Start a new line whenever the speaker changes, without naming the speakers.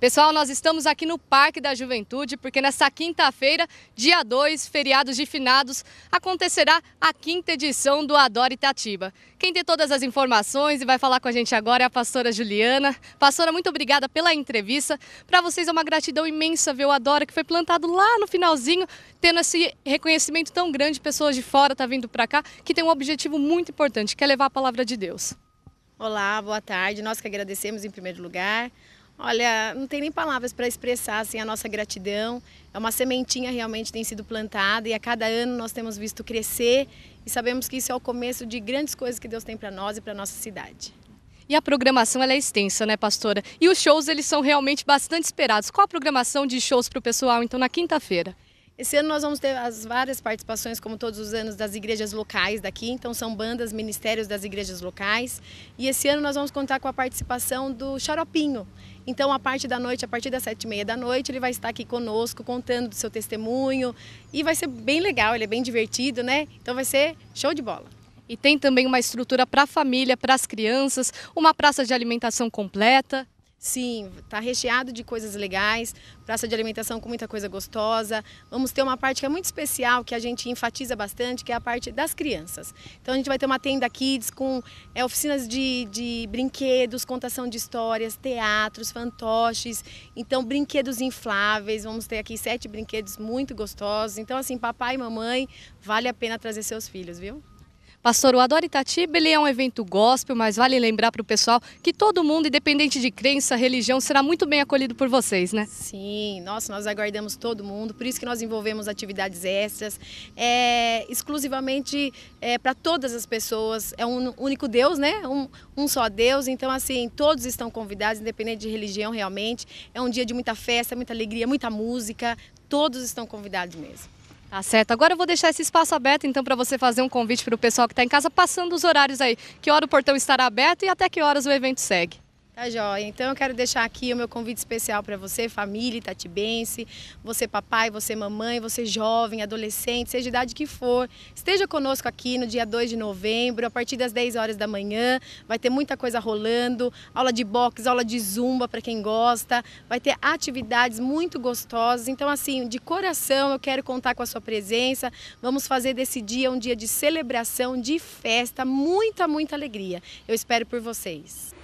Pessoal, nós estamos aqui no Parque da Juventude porque nesta quinta-feira, dia 2, feriados de finados, acontecerá a quinta edição do Adore Itatiba. Quem tem todas as informações e vai falar com a gente agora é a pastora Juliana. Pastora, muito obrigada pela entrevista. Para vocês é uma gratidão imensa ver o Adora que foi plantado lá no finalzinho, tendo esse reconhecimento tão grande, pessoas de fora tá vindo para cá, que tem um objetivo muito importante, que é levar a palavra de Deus.
Olá, boa tarde. Nós que agradecemos em primeiro lugar Olha, não tem nem palavras para expressar assim, a nossa gratidão. É uma sementinha realmente tem sido plantada e a cada ano nós temos visto crescer e sabemos que isso é o começo de grandes coisas que Deus tem para nós e para nossa cidade.
E a programação é extensa, né, pastora? E os shows eles são realmente bastante esperados. Qual a programação de shows para o pessoal então na quinta-feira?
Esse ano nós vamos ter as várias participações, como todos os anos, das igrejas locais daqui, então são bandas, ministérios das igrejas locais. E esse ano nós vamos contar com a participação do Xaropinho. Então, a parte da noite, a partir das sete e meia da noite, ele vai estar aqui conosco, contando do seu testemunho. E vai ser bem legal, ele é bem divertido, né? Então vai ser show de bola. E tem também uma
estrutura para a família, para as crianças, uma praça de alimentação completa.
Sim, está recheado de coisas legais, praça de alimentação com muita coisa gostosa. Vamos ter uma parte que é muito especial, que a gente enfatiza bastante, que é a parte das crianças. Então a gente vai ter uma tenda kids com é, oficinas de, de brinquedos, contação de histórias, teatros, fantoches, então brinquedos infláveis. Vamos ter aqui sete brinquedos muito gostosos. Então assim, papai e mamãe, vale a pena trazer seus filhos, viu?
Pastor, o Adora Itatiba ele é um evento gospel, mas vale lembrar para o pessoal que todo mundo, independente de crença, religião, será muito bem acolhido por vocês, né?
Sim, nossa, nós aguardamos todo mundo, por isso que nós envolvemos atividades extras, é, exclusivamente é, para todas as pessoas, é um único Deus, né? Um, um só Deus, então assim, todos estão convidados, independente de religião realmente, é um dia de muita festa, muita alegria, muita música, todos estão convidados mesmo.
Tá certo. Agora eu vou deixar esse espaço aberto, então, para você fazer um convite para o pessoal que está em casa, passando os horários aí. Que hora o portão estará aberto e até que horas o evento segue.
Tá joia. Então eu quero deixar aqui o meu convite especial para você, família itatibense, você papai, você mamãe, você jovem, adolescente, seja de idade que for, esteja conosco aqui no dia 2 de novembro, a partir das 10 horas da manhã. Vai ter muita coisa rolando, aula de boxe, aula de zumba para quem gosta, vai ter atividades muito gostosas. Então assim, de coração eu quero contar com a sua presença. Vamos fazer desse dia um dia de celebração, de festa, muita, muita alegria. Eu espero por vocês.